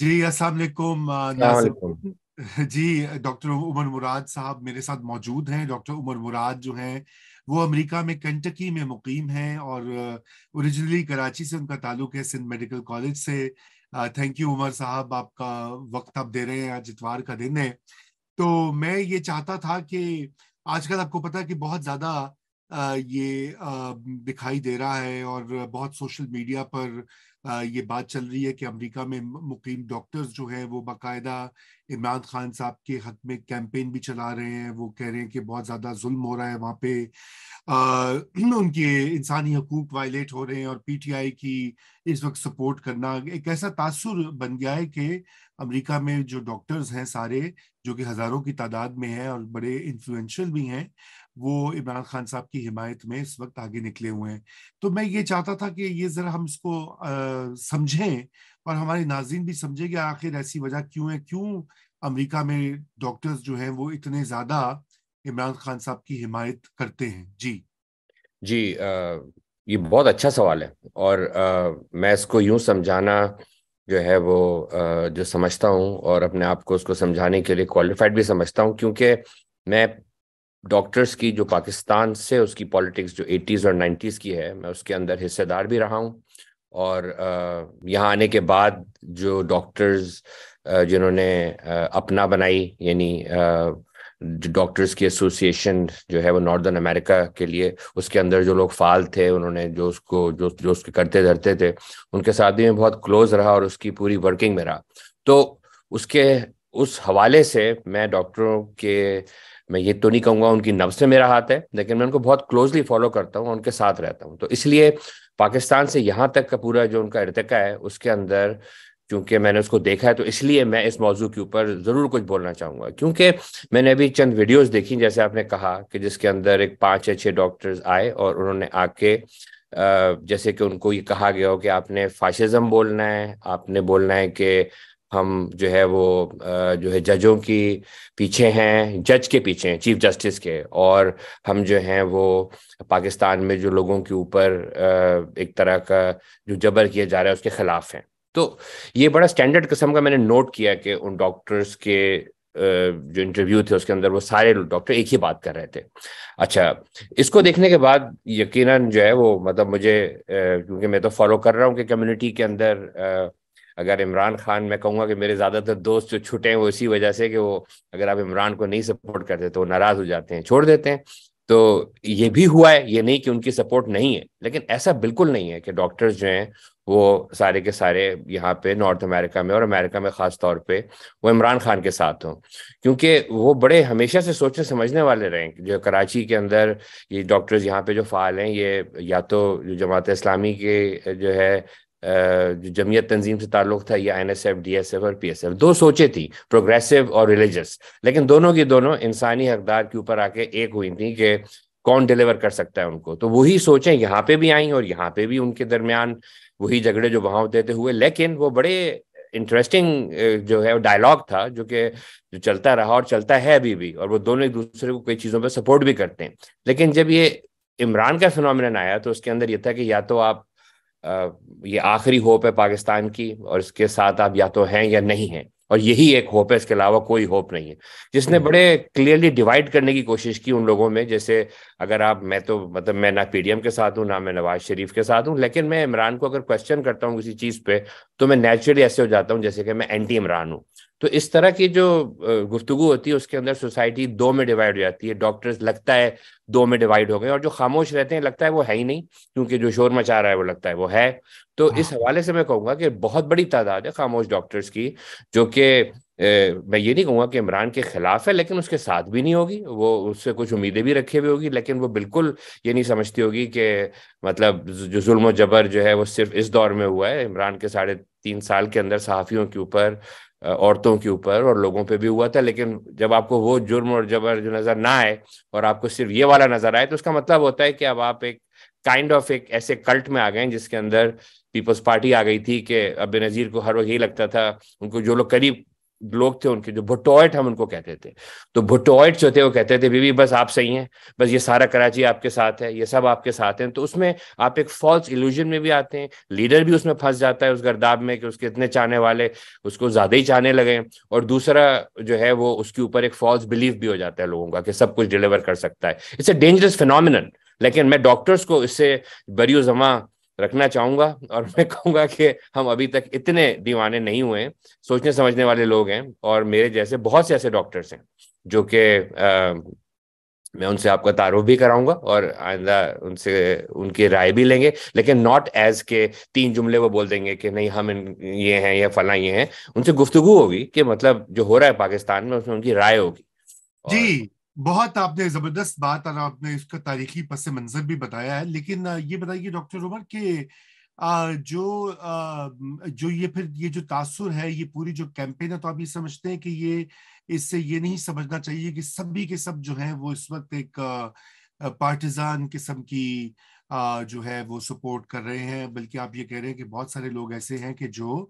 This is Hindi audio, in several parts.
जी असलकुम जी डॉक्टर उमर मुराद साहब मेरे साथ मौजूद हैं डॉक्टर उमर मुराद जो हैं वो अमेरिका में कंटकी में मुकीम हैं और ओरिजिनली कराची से उनका ताल्लुक है सिंध मेडिकल कॉलेज से थैंक यू उमर साहब आपका वक्त आप दे रहे हैं आज इतवार का दिन है तो मैं ये चाहता था कि आजकल आपको पता है कि बहुत ज़्यादा ये दिखाई दे रहा है और बहुत सोशल मीडिया पर ये बात चल रही है कि अमेरिका में मुकीम डॉक्टर्स जो है वो बाकायदा इमरान खान साहब के हक में कैंपेन भी चला रहे हैं वो कह रहे हैं कि बहुत ज़्यादा जुल्म हो रहा है वहाँ पे आ, उनके इंसानी हकूक वायलेट हो रहे हैं और पीटीआई की इस वक्त सपोर्ट करना एक ऐसा तासुर बन गया है कि अमेरिका में जो डॉक्टर्स हैं सारे जो कि हज़ारों की तादाद में हैं और बड़े इन्फ्लुएंशियल भी हैं वो इमरान खान साहब की हिमायत में इस वक्त आगे निकले हुए हैं तो मैं ये चाहता था कि ये ज़रा हम इसको समझें और हमारे नाजीन भी समझें कि आखिर ऐसी वजह क्यों है क्यों अमेरिका में डॉक्टर्स जो हैं वो इतने ज़्यादा इमरान खान साहब की हिमायत करते हैं जी जी आ, ये बहुत अच्छा सवाल है और आ, मैं इसको यूं समझाना जो है वो जो समझता हूँ और अपने आप को उसको समझाने के लिए क्वालिफाइड भी समझता हूँ क्योंकि मैं डॉक्टर्स की जो पाकिस्तान से उसकी पॉलिटिक्स जो 80s और 90s की है मैं उसके अंदर हिस्सेदार भी रहा हूँ और यहाँ आने के बाद जो डॉक्टर्स जिन्होंने अपना बनाई यानी डॉक्टर्स की एसोसिएशन जो है वो नॉर्दर्न अमेरिका के लिए उसके अंदर जो लोग फाल थे उन्होंने जो उसको जो जो उसके करते धरते थे उनके साथ भी मैं बहुत क्लोज रहा और उसकी पूरी वर्किंग में रहा तो उसके उस हवाले से मैं डॉक्टरों के मैं ये तो नहीं कहूँगा उनकी नब से मेरा हाथ है लेकिन मैं उनको बहुत क्लोजली फॉलो करता हूँ उनके साथ रहता हूँ तो इसलिए पाकिस्तान से यहाँ तक का पूरा जो उनका इरतका है उसके अंदर क्योंकि मैंने उसको देखा है तो इसलिए मैं इस मौजू के ऊपर ज़रूर कुछ बोलना चाहूंगा क्योंकि मैंने अभी चंद वीडियोस देखी जैसे आपने कहा कि जिसके अंदर एक पांच या छह डॉक्टर्स आए और उन्होंने आके जैसे कि उनको ये कहा गया हो कि आपने फाशिज़म बोलना है आपने बोलना है कि हम जो है वो जो है जजों की पीछे हैं जज के पीछे हैं चीफ जस्टिस के और हम जो हैं वो पाकिस्तान में जो लोगों के ऊपर एक तरह का जो जबर किया जा रहा है उसके खिलाफ हैं तो ये बड़ा स्टैंडर्ड किस्म का मैंने नोट किया कि उन डॉक्टर्स के जो इंटरव्यू थे उसके अंदर वो सारे डॉक्टर एक ही बात कर रहे थे अच्छा इसको देखने के बाद यकीनन जो है वो मतलब मुझे क्योंकि मैं तो फॉलो कर रहा हूँ कि कम्युनिटी के अंदर अगर इमरान खान मैं कहूँगा कि मेरे ज़्यादातर दोस्त जो छुटे हैं वो इसी वजह से कि वो अगर आप इमरान को नहीं सपोर्ट करते तो वो नाराज़ हो जाते हैं छोड़ देते हैं तो ये भी हुआ है ये नहीं कि उनकी सपोर्ट नहीं है लेकिन ऐसा बिल्कुल नहीं है कि डॉक्टर्स जो हैं वो सारे के सारे यहाँ पे नॉर्थ अमेरिका में और अमेरिका में ख़ास तौर पे वो इमरान खान के साथ हों क्योंकि वो बड़े हमेशा से सोचने समझने वाले रहे जो कराची के अंदर ये डॉक्टर्स यहाँ पे जो फाल हैं ये या तो जमात इस्लामी के जो है जो जमीयत तंजीम से ताल्लुक था या N S F D S F और पी एस एफ दो सोचे थी प्रोग्रेसिव और रिलीजियस लेकिन दोनों की दोनों इंसानी हकदार के ऊपर आके एक हुई थी कि कौन डिलीवर कर सकता है उनको तो वही सोचें यहाँ पे भी आई और यहाँ पे भी उनके दरमियान वही झगड़े जो वहाँ होते थे हुए लेकिन वो बड़े इंटरेस्टिंग जो है डायलॉग था जो कि जो चलता रहा और चलता है अभी भी और वो दोनों एक दूसरे को कई चीज़ों पर सपोर्ट भी करते हैं लेकिन जब ये इमरान का फिनोमिन आया तो उसके अंदर ये था कि या तो आप ये आखिरी होप है पाकिस्तान की और इसके साथ आप या तो हैं या नहीं हैं और यही एक होप है इसके अलावा कोई होप नहीं है जिसने हम्म। बड़े क्लियरली डिवाइड करने की कोशिश की उन लोगों में जैसे अगर आप मैं तो मतलब मैं ना पीडीएम के साथ हूँ ना मैं नवाज शरीफ के साथ हूँ लेकिन मैं इमरान को अगर क्वेश्चन करता हूँ किसी चीज़ पे तो मैं नेचुरली ऐसे हो जाता हूँ जैसे कि मैं एंटी इमरान हूँ तो इस तरह की जो गुफ्तु होती है उसके अंदर सोसाइटी दो में डिवाइड हो जाती है डॉक्टर्स लगता है दो में डिवाइड हो गए और जो खामोश रहते हैं लगता है वो है ही नहीं क्योंकि जो शोर मचा रहा है वो लगता है वो है तो हाँ। इस हवाले से मैं कहूँगा कि बहुत बड़ी तादाद है खामोश डॉक्टर्स की जो कि मैं ये नहीं कहूँगा कि इमरान के खिलाफ है लेकिन उसके साथ भी नहीं होगी वो उससे कुछ उम्मीदें भी रखी हुई होगी लेकिन वो बिल्कुल ये नहीं समझती होगी कि मतलब जो जुल्म जबर जो है वो सिर्फ इस दौर में हुआ है इमरान के साढ़े तीन साल के अंदर सहाफ़ियों के ऊपर औरतों के ऊपर और लोगों पे भी हुआ था लेकिन जब आपको वो जुर्म और जबर जो नज़र ना आए और आपको सिर्फ ये वाला नज़र आए तो उसका मतलब होता है कि अब आप एक काइंड ऑफ एक ऐसे कल्ट में आ गए जिसके अंदर पीपल्स पार्टी आ गई थी कि अब नज़ीर को हर वक्त यही लगता था उनको जो लोग करीब लोग थे उनके जो भुटोइट हम उनको कहते थे तो भुटोइट जो थे वो कहते थे बीबी बस आप सही हैं बस ये सारा कराची आपके साथ है ये सब आपके साथ हैं तो उसमें आप एक फॉल्स इल्यूजन में भी आते हैं लीडर भी उसमें फंस जाता है उस गर्दाब में कि उसके इतने चाहने वाले उसको ज़्यादा ही चाहने लगे और दूसरा जो है वो उसके ऊपर एक फॉल्स बिलीव भी हो जाता है लोगों का कि सब कुछ डिलीवर कर सकता है इट्स अ डेंजरस फिनोमिनन लेकिन मैं डॉक्टर्स को इससे बरियो जमा रखना चाहूंगा और मैं कहूंगा कि हम अभी तक इतने दीवाने नहीं हुए हैं सोचने समझने वाले लोग हैं और मेरे जैसे बहुत से ऐसे डॉक्टर्स हैं जो कि मैं उनसे आपका तारुफ भी कराऊंगा और आइंदा उनसे उनकी राय भी लेंगे लेकिन नॉट एज के तीन जुमले वो बोल देंगे कि नहीं हम इन ये हैं या फला ये हैं उनसे गुफ्तगु होगी कि मतलब जो हो रहा है पाकिस्तान में उसमें उनकी राय होगी जी बहुत आपने जबरदस्त बात और आपने इसका तारीखी पस मंजर भी बताया है लेकिन ये बताइए डॉक्टर उमर के जो जो ये फिर ये जो तासुर है ये पूरी जो कैंपेन है तो आप ये समझते हैं कि ये इससे ये नहीं समझना चाहिए कि सभी के सब जो हैं वो इस वक्त एक पार्टिजान किस्म की जो है वो सपोर्ट कर रहे हैं बल्कि आप ये कह रहे हैं कि बहुत सारे लोग ऐसे हैं कि जो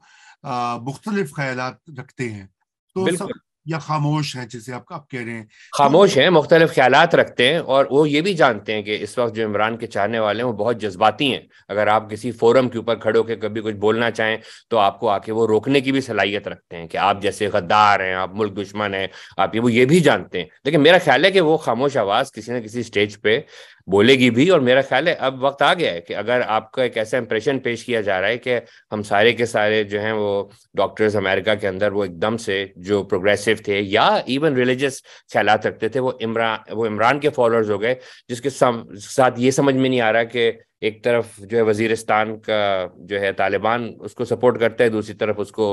मुख्तलिफ ख्याल रखते हैं तो सब या खामोश हैं जैसे आप आप कह रहे हैं तो खामोश तो, हैं मुख्तलिफ ख्याल रखते हैं और वो ये भी जानते हैं कि इस वक्त जो इमरान के चाहने वाले हैं वो बहुत जज्बाती हैं अगर आप किसी फोरम के ऊपर खड़े होकर कभी कुछ बोलना चाहें तो आपको आके वो रोकने की भी सलाहियत रखते हैं कि आप जैसे गद्दार हैं आप मुल्क दुश्मन हैं आप ये वो ये भी जानते हैं लेकिन मेरा ख्याल है कि वो खामोश आवाज़ किसी न किसी स्टेज पर बोलेगी भी और मेरा ख्याल है अब वक्त आ गया है कि अगर आपका एक ऐसा इंप्रेशन पेश किया जा रहा है कि हम सारे के सारे जो हैं वो डॉक्टर्स अमेरिका के अंदर वो एकदम से जो प्रोग्रेसिव थे या इवन रिलीजियस ख्यालात रखते थे वो इमरान वो इमरान के फॉलोअर्स हो गए जिसके साथ ये समझ में नहीं आ रहा कि एक तरफ जो है वजीरस्तान का जो है तालिबान उसको सपोर्ट करता है दूसरी तरफ उसको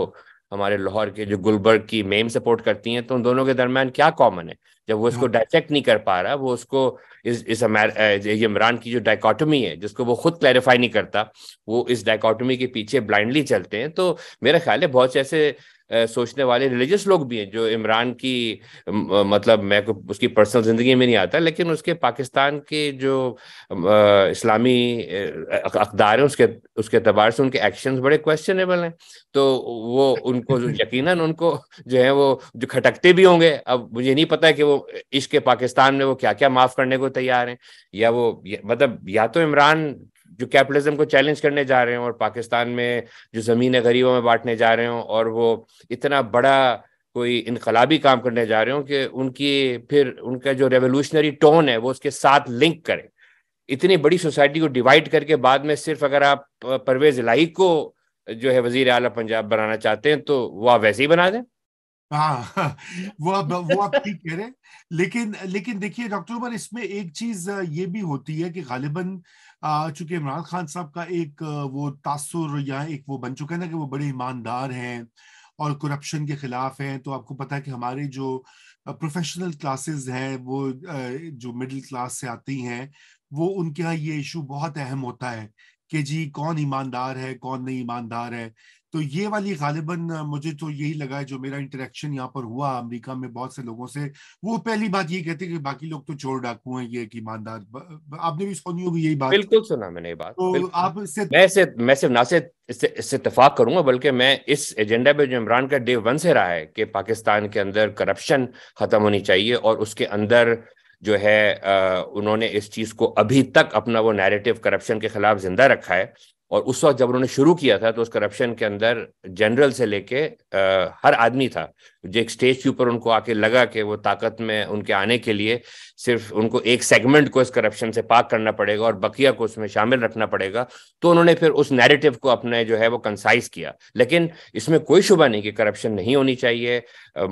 हमारे लाहौर के जो गुलबर्ग की मेम सपोर्ट करती हैं तो उन दोनों के दरमियान क्या कॉमन है जब वो इसको डायसेक्ट हाँ। नहीं कर पा रहा वो उसको इस इस इमरान की जो डाइकॉटमी है जिसको वो खुद क्लैरिफाई नहीं करता वो इस डाइकॉटमी के पीछे ब्लाइंडली चलते हैं तो मेरा ख्याल है बहुत से ऐसे सोचने वाले रिलीजियस लोग भी हैं जो इमरान की मतलब मैं को उसकी पर्सनल ज़िंदगी में नहीं आता लेकिन उसके पाकिस्तान के जो इस्लामी अकदार हैं उसके उसके अतबार से उनके एक्शंस बड़े क्वेश्चनेबल हैं तो वो उनको यकीनन उनको जो है वो जो खटकते भी होंगे अब मुझे नहीं पता है कि वो इश्क पाकिस्तान में वो क्या क्या माफ़ करने को तैयार हैं या वो मतलब या तो इमरान जो कैपिटलिज्म को चैलेंज करने जा रहे हो और पाकिस्तान में जो ज़मीन गरीबों में बांटने जा रहे हों और वो इतना बड़ा कोई इनकलाबी काम करने जा रहे हो कि उनकी फिर उनका जो रेवोल्यूशनरी टोन है वो उसके साथ लिंक करें इतनी बड़ी सोसाइटी को डिवाइड करके बाद में सिर्फ अगर आप परवेज लाई को जो है वजीर अला पंजाब बनाना चाहते हैं तो वह वैसे ही बना दें हाँ वो अब वो आप ठीक कह रहे हैं लेकिन लेकिन देखिए डॉक्टर उमर इसमें एक चीज ये भी होती है कि गालिबन चूंकि इमरान खान साहब का एक वो तासुर या एक वो बन चुका है ना कि वो बड़े ईमानदार हैं और करप्शन के खिलाफ हैं तो आपको पता है कि हमारे जो प्रोफेशनल क्लासेस हैं वो जो मिडिल क्लास से आती हैं वो उनके यहाँ ये इशू बहुत अहम होता है कि जी कौन ईमानदार है कौन नहीं ईमानदार है तो ये वाली गालिबन मुझे तो यही लगा है जो मेरा इंटरेक्शन यहाँ पर हुआ अमेरिका में बहुत से लोगों से वो पहली बात ये कहते हैं कि बाकी लोग तो चोर डाकू हैं ये कि ईमानदार आपने भी सुनी होगी यही बात बिल्कुल सुना मैंने ये बात तो आप इससे मैं से मैं सिर्फ ना से इससे इससे इतफाक करूंगा बल्कि मैं इस एजेंडा पे जो इमरान का डे वन से रहा है कि पाकिस्तान के अंदर करप्शन खत्म होनी चाहिए और उसके अंदर जो है आ, उन्होंने इस चीज को अभी तक अपना वो नैरेटिव करप्शन के खिलाफ जिंदा रखा है और उस वक्त जब उन्होंने शुरू किया था तो उस करप्शन के अंदर जनरल से लेके आ, हर आदमी था जो एक स्टेज के ऊपर उनको आके लगा कि वो ताकत में उनके आने के लिए सिर्फ उनको एक सेगमेंट को इस करप्शन से पाक करना पड़ेगा और बकिया को उसमें शामिल रखना पड़ेगा तो उन्होंने फिर उस नैरेटिव को अपने जो है वो कंसाइज किया लेकिन इसमें कोई शुबा नहीं कि करप्शन नहीं होनी चाहिए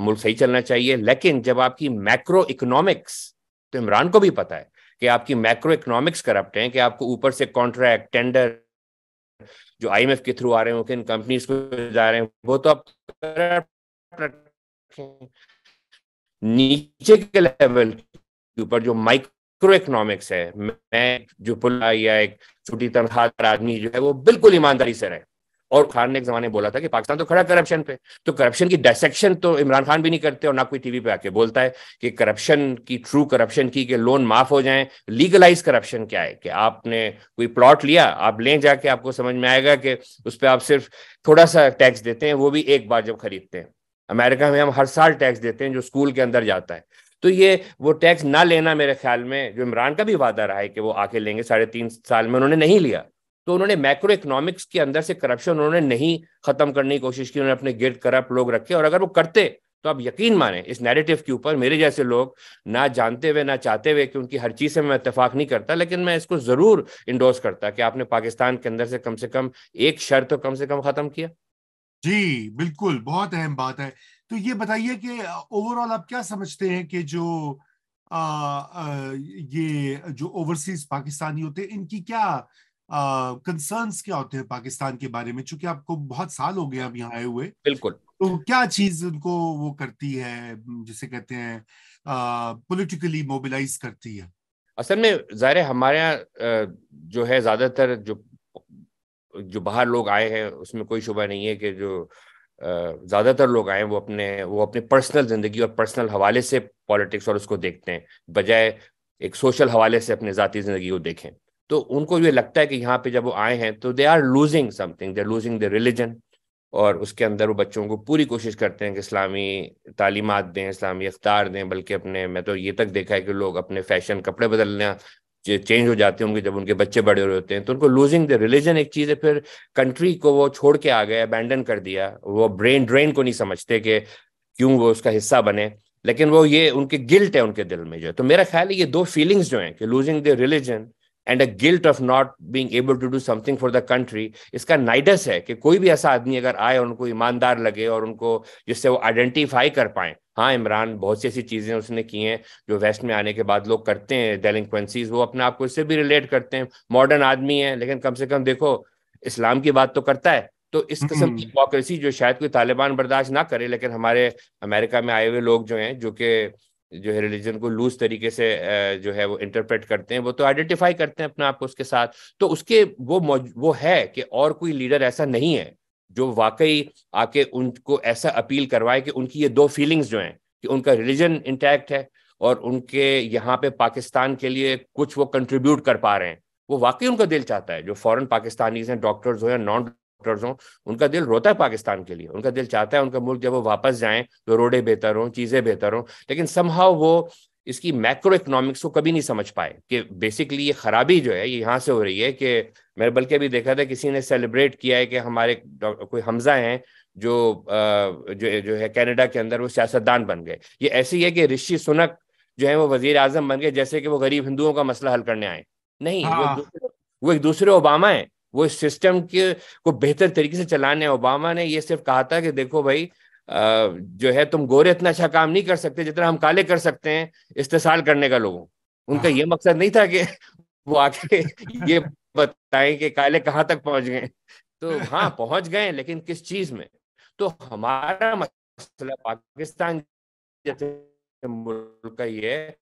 मुल्क सही चलना चाहिए लेकिन जब आपकी मैक्रो इकोनॉमिक्स तो इमरान को भी पता है कि आपकी मैक्रो इकोनॉमिक्स करप्ट है कि आपको ऊपर से कॉन्ट्रैक्ट टेंडर जो आईएमएफ के थ्रू आ रहे हैं किन कंपनीज को जा रहे हैं वो तो आप नीचे के लेवल के ऊपर जो माइक्रो इकोनॉमिक्स है मैं जो पुल या एक छोटी तनख्वाह आदमी जो है वो बिल्कुल ईमानदारी से रहे और खान ने एक जमाने बोला था कि पाकिस्तान तो खड़ा करप्शन पे तो करप्शन की डायसेक्शन तो इमरान खान भी नहीं करते और ना कोई टीवी पे आके बोलता है कि करप्शन की ट्रू करप्शन की कि लोन माफ हो जाए लीगलाइज करप्शन क्या है कि आपने कोई प्लॉट लिया आप ले जाके आपको समझ में आएगा कि उस पर आप सिर्फ थोड़ा सा टैक्स देते हैं वो भी एक बार जब खरीदते हैं अमेरिका में हम हर साल टैक्स देते हैं जो स्कूल के अंदर जाता है तो ये वो टैक्स ना लेना मेरे ख्याल में जो इमरान का भी वादा रहा है कि वो आके लेंगे साढ़े तीन साल में उन्होंने नहीं लिया तो उन्होंने मैक्रो इकोनॉमिक्स के अंदर से करप्शन उन्होंने नहीं खत्म करने की कोशिश की उन्होंने अपने गिरड करप्ट लोग रखे और अगर वो करते तो आप यकीन माने इस नैरेटिव के ऊपर मेरे जैसे लोग ना जानते हुए ना चाहते हुए क्योंकि हर चीज से मैं इतफाक नहीं करता लेकिन मैं इसको जरूर इंडोर्स करता कि आपने पाकिस्तान के अंदर से कम से कम एक शर्त तो कम से कम खत्म किया जी बिल्कुल बहुत अहम बात है तो ये बताइए कि ओवरऑल आप क्या समझते हैं कि जो आ, आ, ये जो ओवरसीज पाकिस्तानी होते हैं इनकी क्या कंसर्न्स क्या होते हैं पाकिस्तान के बारे में चूंकि आपको बहुत साल हो गए अब यहाँ आए हुए बिल्कुल तो क्या चीज उनको वो करती है जिसे कहते हैं पॉलिटिकली मोबिलाइज करती है असल में ज़ाहिर हमारे यहाँ जो है ज़्यादातर जो जो बाहर लोग आए हैं उसमें कोई शुबा नहीं है कि जो ज़्यादातर लोग आए वो अपने वो अपने पर्सनल ज़िंदगी और पर्सनल हवाले से पॉलिटिक्स और उसको देखते हैं बजाय एक सोशल हवाले से अपने ज़ाती ज़िंदगी को देखें तो उनको ये लगता है कि यहाँ पे जब वो आए हैं तो they are losing something they are losing the religion और उसके अंदर वो बच्चों को पूरी कोशिश करते हैं कि इस्लामी तालीमत दें इस्लामी अख्तार दें बल्कि अपने मैं तो ये तक देखा है कि लोग अपने फैशन कपड़े बदलना चेंज हो जाते हैं उनके जब उनके बच्चे बड़े हो रहे होते हैं तो उनको लूजिंग द रिलीजन एक चीज़ है फिर कंट्री को वो छोड़ के आ गए अबेंडन कर दिया वो ब्रेन ड्रेन को नहीं समझते कि क्यों वो उसका हिस्सा बने लेकिन वो ये उनके गिल्ट है उनके दिल में जो है तो मेरा ख्याल है ये दो फीलिंग्स जो हैं कि losing the religion and a guilt of not being able to do something for the country इसका नाइडस है कि कोई भी ऐसा आदमी अगर आए उनको ईमानदार लगे और उनको जिससे वो आइडेंटिफाई कर पाए हाँ इमरान बहुत सी ऐसी चीज़ें उसने की हैं जो वेस्ट में आने के बाद लोग करते हैं डेलिंक्वेंसीज वो अपने आप को इससे भी रिलेट करते हैं मॉडर्न आदमी है लेकिन कम से कम देखो इस्लाम की बात तो करता है तो इस हम्म, किस्म की डेमोक्रेसी हम्म। जो शायद कोई तालिबान बर्दाश्त ना करे लेकिन हमारे अमेरिका में आए हुए लोग जो हैं जो कि जो है रिलीजन को लूज तरीके से जो है वो इंटरप्रेट करते हैं वो तो आइडेंटिफाई करते हैं अपने आप को उसके साथ तो उसके वो वो है कि और कोई लीडर ऐसा नहीं है जो वाकई आके उनको ऐसा अपील करवाए कि उनकी ये दो फीलिंग्स जो हैं कि उनका रिलीजन इंटैक्ट है और उनके यहाँ पे पाकिस्तान के लिए कुछ वो कंट्रीब्यूट कर पा रहे हैं वो वाकई उनका दिल चाहता है जो फॉरेन पाकिस्तानीज हैं डॉक्टर्स हो या नॉन डॉक्टर्स हों उनका दिल रोता है पाकिस्तान के लिए उनका दिल चाहता है उनका मुल्क जब वो वापस जाए तो रोडे बेहतर हों चीज़ें बेहतर हों लेकिन समहाव वो इसकी मैक्रो इकोनॉमिक्स को कभी नहीं समझ पाए कि बेसिकली ये खराबी जो है ये यहाँ से हो रही है कि मैंने बल्कि अभी देखा था किसी ने सेलिब्रेट किया है कि हमारे कोई हमजा हैं जो जो जो है कनाडा के अंदर वो सियासतदान बन गए ये ऐसे ही है कि ऋषि सुनक जो है वो वजीर आजम बन गए जैसे कि वो गरीब हिंदुओं का मसला हल करने आए नहीं हाँ। वो, वो एक दूसरे ओबामा है वो इस सिस्टम के को बेहतर तरीके से चलाने ओबामा ने ये सिर्फ कहा था कि देखो भाई आ, जो है तुम गोरे इतना अच्छा काम नहीं कर सकते जितना हम काले कर सकते हैं इस्तेसाल करने का लोगों उनका ये मकसद नहीं था कि वो आके ये बताएं कि काले कहाँ तक पहुंच गए तो हाँ पहुंच गए लेकिन किस चीज में तो हमारा मसला पाकिस्तान जैसे मुल्क का ये है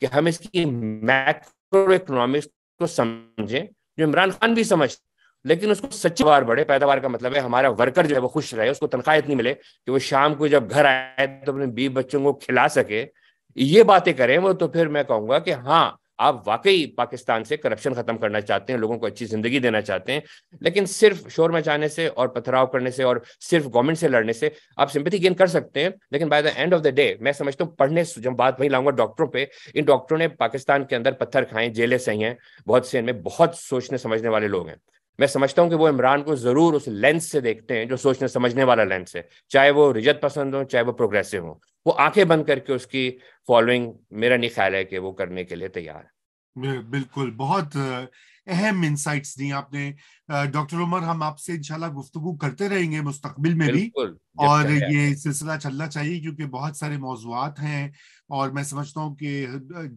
कि हम इसकी मैक्रो इकोनॉमिक्स को समझें जो इमरान खान भी समझते लेकिन उसको सच्ची पैदावार बढ़े पैदावार का मतलब है हमारा वर्कर जो है वो खुश रहे उसको तनख्वाह इतनी मिले कि वो शाम को जब घर आए तो अपने बीवी बच्चों को खिला सके ये बातें करें वो तो फिर मैं कहूंगा कि हाँ आप वाकई पाकिस्तान से करप्शन खत्म करना चाहते हैं लोगों को अच्छी जिंदगी देना चाहते हैं लेकिन सिर्फ शोर मचाने से और पथराव करने से और सिर्फ गवर्नमेंट से लड़ने से आप सिंपथी गेन कर सकते हैं लेकिन by the end of the day मैं समझता हूँ पढ़ने जब बात वही लाऊंगा डॉक्टरों पर इन डॉक्टरों ने पाकिस्तान के अंदर पत्थर खाए जेलें सही हैं बहुत से इनमें बहुत सोचने समझने वाले लोग हैं मैं समझता हूं कि वो इमरान को जरूर उस लेंस से देखते हैं जो सोचने समझने वाला लेंस है चाहे वो रिजत पसंद हो चाहे वो प्रोग्रेसिव हो वो आंखें बंद करके उसकी फॉलोइंग मेरा नहीं ख्याल है कि वो करने के लिए तैयार है बिल्कुल बहुत अहम इंसाइट्स दी आपने डॉक्टर उमर हम आपसे इंशाल्लाह गुफ्तगू करते रहेंगे मुस्तकबिल में भी और ये सिलसिला चलना चाहिए क्योंकि बहुत सारे मौजूद हैं और मैं समझता हूँ कि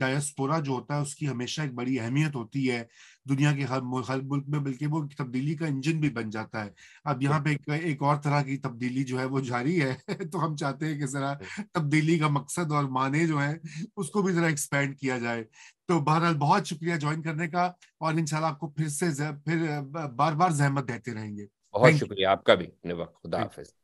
डायस्पोरा जो होता है उसकी हमेशा एक बड़ी अहमियत होती है दुनिया के हर, हर मुल्क में बल्कि वो तब्दीली का इंजन भी बन जाता है अब यहाँ पे एक, एक और तरह की तब्दीली जो है वो जारी है तो हम चाहते हैं कि जरा तब्दीली का मकसद और माने जो है उसको भी जरा एक्सपेंड किया जाए तो बहरहाल बहुत शुक्रिया ज्वाइन करने का और इंशाल्लाह आपको फिर से फिर बार बार जहमत देते रहेंगे बहुत शुक्रिया आपका भी खुदा हाफिज